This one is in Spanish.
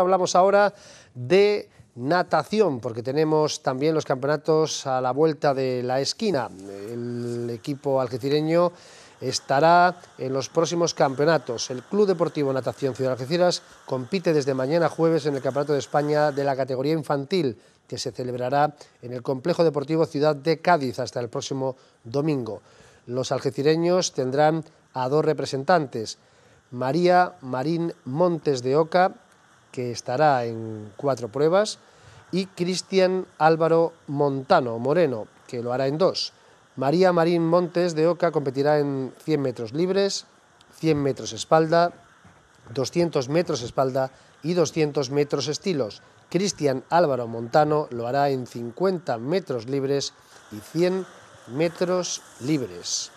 Hablamos ahora de natación, porque tenemos también los campeonatos a la vuelta de la esquina. El equipo algecireño estará en los próximos campeonatos. El Club Deportivo Natación Ciudad Algeciras compite desde mañana jueves en el Campeonato de España de la categoría infantil, que se celebrará en el Complejo Deportivo Ciudad de Cádiz hasta el próximo domingo. Los algecireños tendrán a dos representantes, María Marín Montes de Oca que estará en cuatro pruebas, y Cristian Álvaro Montano Moreno, que lo hará en dos. María Marín Montes de Oca competirá en 100 metros libres, 100 metros espalda, 200 metros espalda y 200 metros estilos. Cristian Álvaro Montano lo hará en 50 metros libres y 100 metros libres.